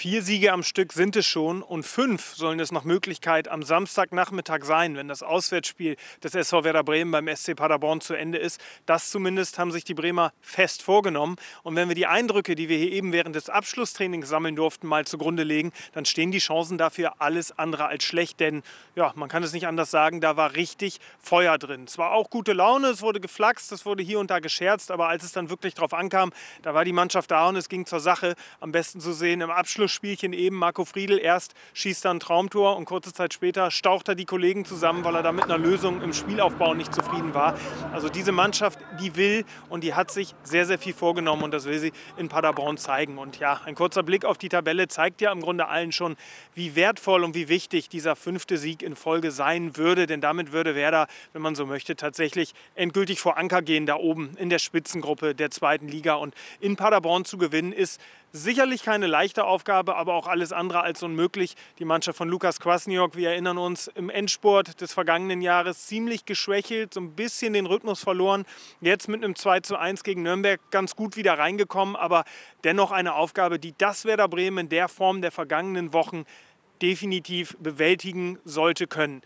Vier Siege am Stück sind es schon und fünf sollen es nach Möglichkeit am Samstagnachmittag sein, wenn das Auswärtsspiel des SV Werder Bremen beim SC Paderborn zu Ende ist. Das zumindest haben sich die Bremer fest vorgenommen. Und wenn wir die Eindrücke, die wir hier eben während des Abschlusstrainings sammeln durften, mal zugrunde legen, dann stehen die Chancen dafür alles andere als schlecht. Denn ja, man kann es nicht anders sagen, da war richtig Feuer drin. Zwar auch gute Laune, es wurde geflaxt, es wurde hier und da gescherzt, aber als es dann wirklich drauf ankam, da war die Mannschaft da und es ging zur Sache. Am besten zu sehen im Abschluss. Spielchen eben. Marco Friedl erst schießt dann ein Traumtor und kurze Zeit später staucht er die Kollegen zusammen, weil er da mit einer Lösung im Spielaufbau nicht zufrieden war. Also diese Mannschaft, die will und die hat sich sehr, sehr viel vorgenommen und das will sie in Paderborn zeigen. Und ja, ein kurzer Blick auf die Tabelle zeigt ja im Grunde allen schon, wie wertvoll und wie wichtig dieser fünfte Sieg in Folge sein würde. Denn damit würde Werder, wenn man so möchte, tatsächlich endgültig vor Anker gehen, da oben in der Spitzengruppe der zweiten Liga. Und in Paderborn zu gewinnen, ist sicherlich keine leichte Aufgabe. Aufgabe, aber auch alles andere als unmöglich. Die Mannschaft von Lukas Kwasniok, wir erinnern uns, im Endsport des vergangenen Jahres ziemlich geschwächelt, so ein bisschen den Rhythmus verloren. Jetzt mit einem 2 zu 1 gegen Nürnberg ganz gut wieder reingekommen, aber dennoch eine Aufgabe, die das Werder Bremen in der Form der vergangenen Wochen definitiv bewältigen sollte können.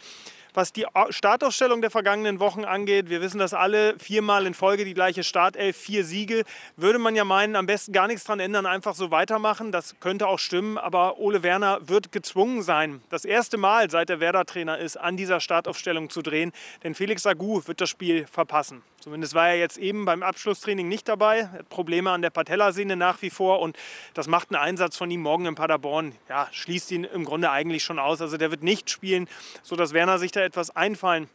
Was die Startausstellung der vergangenen Wochen angeht, wir wissen das alle, viermal in Folge die gleiche Startelf, vier Siege, würde man ja meinen, am besten gar nichts dran ändern, einfach so weitermachen. Das könnte auch stimmen, aber Ole Werner wird gezwungen sein, das erste Mal seit er Werder-Trainer ist, an dieser Startaufstellung zu drehen, denn Felix Agu wird das Spiel verpassen. Zumindest war er jetzt eben beim Abschlusstraining nicht dabei, er hat Probleme an der Patellasehne nach wie vor und das macht einen Einsatz von ihm morgen in Paderborn, ja, schließt ihn im Grunde eigentlich schon aus. Also der wird nicht spielen, sodass Werner sich da etwas einfallen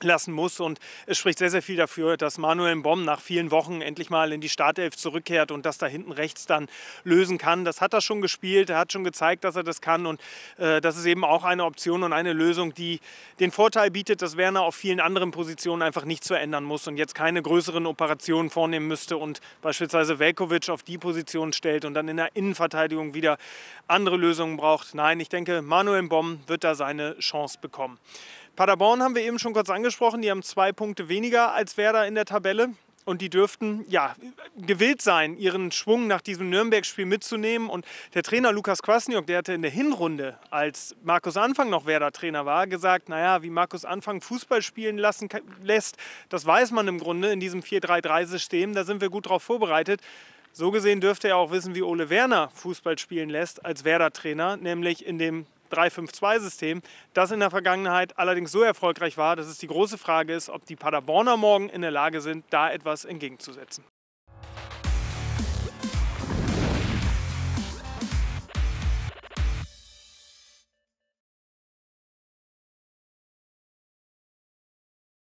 lassen muss. Und es spricht sehr, sehr viel dafür, dass Manuel Bomm nach vielen Wochen endlich mal in die Startelf zurückkehrt und das da hinten rechts dann lösen kann. Das hat er schon gespielt, er hat schon gezeigt, dass er das kann. Und äh, das ist eben auch eine Option und eine Lösung, die den Vorteil bietet, dass Werner auf vielen anderen Positionen einfach nichts verändern muss und jetzt keine größeren Operationen vornehmen müsste und beispielsweise Velkovic auf die Position stellt und dann in der Innenverteidigung wieder andere Lösungen braucht. Nein, ich denke, Manuel Bomm wird da seine Chance bekommen. Paderborn haben wir eben schon kurz angesprochen, die haben zwei Punkte weniger als Werder in der Tabelle. Und die dürften ja gewillt sein, ihren Schwung nach diesem Nürnberg-Spiel mitzunehmen. Und der Trainer Lukas Kwasniok, der hatte in der Hinrunde, als Markus Anfang noch Werder-Trainer war, gesagt: Naja, wie Markus Anfang Fußball spielen lassen lässt, das weiß man im Grunde in diesem 4-3-3-System. Da sind wir gut darauf vorbereitet. So gesehen dürfte er auch wissen, wie Ole Werner Fußball spielen lässt als Werder-Trainer, nämlich in dem 3-5-2-System, das in der Vergangenheit allerdings so erfolgreich war, dass es die große Frage ist, ob die Paderborner morgen in der Lage sind, da etwas entgegenzusetzen.